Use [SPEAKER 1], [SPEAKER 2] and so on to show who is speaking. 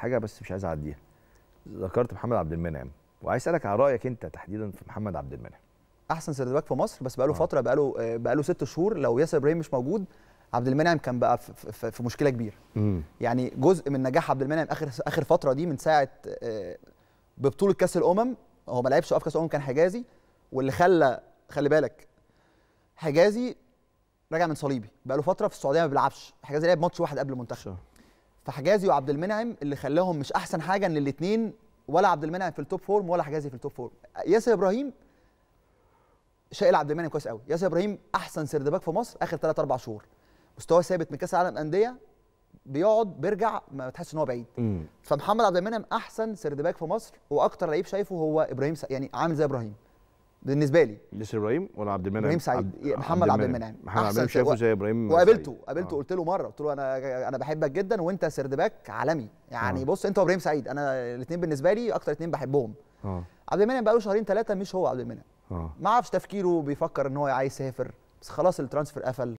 [SPEAKER 1] حاجه بس مش عايز اعديها ذكرت محمد عبد المنعم وعايز اسالك على رايك انت تحديدا في
[SPEAKER 2] محمد عبد المنعم احسن سنتر باك في مصر بس بقاله آه. فتره بقاله بقاله ست شهور لو ياسر ابراهيم مش موجود عبد المنعم كان بقى في, في مشكله كبيره مم. يعني جزء من نجاح عبد المنعم اخر اخر فتره دي من ساعه آه، ببطوله كاس الامم هو ما لعبش في كاس الامم كان حجازي واللي خلى خلي بالك حجازي راجع من صليبي بقاله فتره في السعوديه ما بيلعبش حجازي لعب ماتش واحد قبل المنتخب فحجازي وعبد المنعم اللي خلاهم مش احسن حاجه ان الاثنين ولا عبد المنعم في التوب فورم ولا حجازي في التوب فورم ياسر ابراهيم شايل عبد المنعم كويس قوي ياسر ابراهيم احسن سيرد باك في مصر اخر 3 4 شهور مستواه ثابت من كاس العالم انديه بيقعد بيرجع ما بتحسش ان هو بعيد فمحمد عبد المنعم احسن سيرد باك في مصر واكتر لعيب شايفه هو ابراهيم س... يعني عامل زي ابراهيم
[SPEAKER 1] بالنسبه لي ياسر ابراهيم ولا عبد المنعم ابراهيم سعيد عبد... محمد عبد المنعم محمد عبد المنعم شايفه زي ابراهيم وقابلته
[SPEAKER 2] قابلته آه. قلت له مره قلت له انا انا بحبك جدا وانت سرد باك عالمي يعني آه. بص انت وابراهيم سعيد انا الاثنين بالنسبه لي اكتر اثنين بحبهم آه. عبد المنعم بقى له شهرين ثلاثه مش هو عبد المنعم آه. ما اعرفش تفكيره بيفكر ان هو عايز يسافر بس خلاص الترانسفير قفل